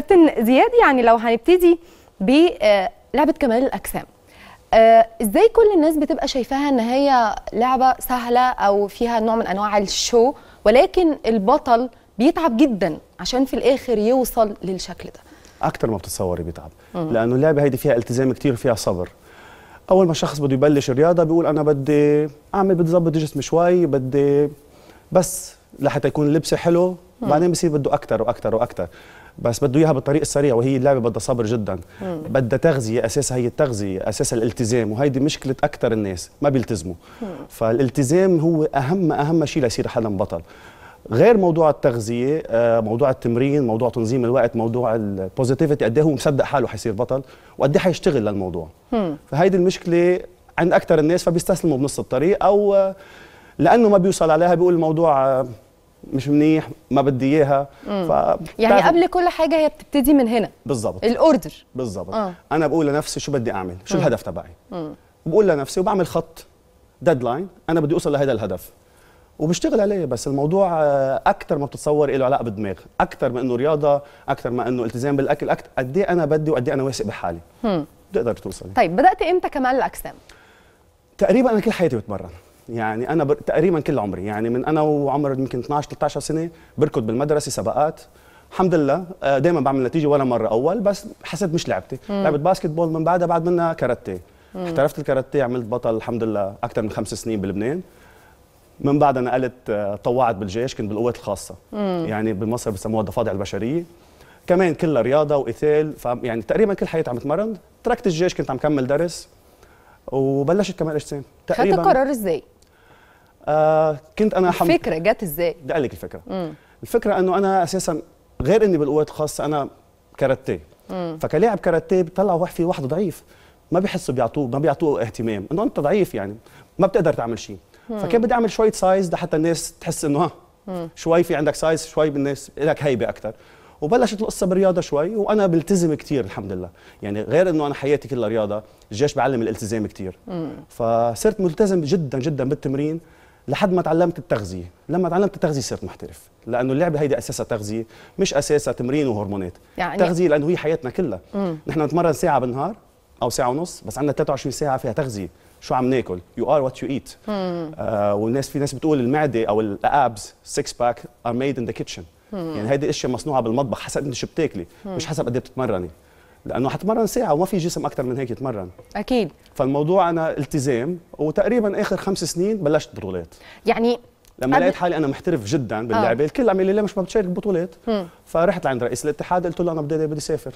كابتن زياد يعني لو هنبتدي بلعبه كمال الاجسام آه، ازاي كل الناس بتبقى شايفاها ان هي لعبه سهله او فيها نوع من انواع الشو ولكن البطل بيتعب جدا عشان في الاخر يوصل للشكل ده اكتر ما بتتصوري بيتعب لانه اللعبه هيدي فيها التزام كتير فيها صبر اول ما شخص بده يبلش الرياضه بيقول انا بدي اعمل بدي ظبط جسمي شوي بدي بس لحتى يكون لبسي حلو بعدين بصير بده اكثر واكثر واكثر بس بده اياها بالطريق السريع وهي اللعبه بدها صبر جدا بدها تغذيه اساسها هي التغذيه اساسها الالتزام وهيدي مشكله اكثر الناس ما بيلتزموا فالالتزام هو اهم اهم شيء ليصير حدا بطل غير موضوع التغذيه آه، موضوع التمرين موضوع تنظيم الوقت موضوع البوزيتيفيتي قد إيه هو مصدق حاله حيصير بطل وقد ايه حيشتغل للموضوع فهيدي المشكله عند اكثر الناس فبيستسلموا بنص الطريق او آه، لانه ما بيوصل عليها بيقول الموضوع آه، مش منيح ما بدي اياها ف... يعني قبل كل حاجه هي بتبتدي من هنا بالظبط الاوردر بالظبط آه. انا بقول لنفسي شو بدي اعمل شو مم. الهدف تبعي بقول لنفسي وبعمل خط ديدلاين انا بدي اوصل لهذا الهدف وبشتغل عليه بس الموضوع آه، اكثر ما بتتصور له علاقه بالدماغ اكثر ما انه رياضه اكثر ما انه التزام بالاكل اكثر قد إيه انا بدي وقد إيه انا واثق بحالي مم. بتقدر توصل طيب بدات امتى كمال الاجسام تقريبا انا كل حياتي بتمرن يعني انا بر... تقريبا كل عمري يعني من انا وعمر يمكن 12 13 سنه بركض بالمدرسه سباقات الحمد لله آه، دائما بعمل نتيجه ولا مره اول بس حسيت مش لعبتي لعبت باسكت بول من بعدها بعد منها كاراتيه احترفت الكاراتيه عملت بطل الحمد لله اكثر من خمس سنين بلبنان من بعدها نقلت آه، طوعت بالجيش كنت بالقوات الخاصه مم. يعني بمصر بسموها الضفادع البشريه كمان كلها رياضه واثال يعني تقريبا كل حياتي عم اتمرن تركت الجيش كنت عم كمل درس وبلشت كمال اجسام تقريبا خدت القرار ازاي آه كنت انا حم... الفكره جت ازاي؟ ده قال لك الفكره مم. الفكره انه انا اساسا غير اني بالقوات الخاصه انا كاراتيه فكلاعب كاراتيه بتطلع واحد في واحد ضعيف ما بيحسوا بيعطوه ما بيعطوه اهتمام انه انت ضعيف يعني ما بتقدر تعمل شيء فكان بدي اعمل شويه سايز لحتى الناس تحس انه ها شوي في عندك سايز شوي بالناس لك هيبه اكثر وبلشت القصه بالرياضه شوي وانا بلتزم كثير الحمد لله يعني غير انه انا حياتي كلها رياضه الجيش بعلم الالتزام كثير فصرت ملتزم جدا جدا بالتمرين لحد ما تعلمت التغذيه لما تعلمت التغذيه صرت محترف لانه اللعبه هيدي اساسها تغذيه مش اساسها تمرين وهرمونات يعني تغذيه لانه هي حياتنا كلها نحن نتمرن ساعه بالنهار او ساعه ونص بس عندنا 23 ساعه فيها تغذيه شو عم ناكل يو ار وات يو ايت والناس في ناس بتقول المعده او الابس 6 باك ار ميد ان ذا كيتشن يعني هيدي اشياء مصنوعه بالمطبخ حسب انت شو بتاكلي مش حسب قد إيه بتتمرني لانه حتمرن ساعه وما في جسم اكثر من هيك يتمرن اكيد فالموضوع انا التزام وتقريبا اخر خمس سنين بلشت بطولات يعني لما أب... لقيت حالي انا محترف جدا باللعبه آه. الكل عم يقول لي ليه مش ما بتشارك بطولات فرحت لعند رئيس الاتحاد قلت له انا بدي بدي اسافر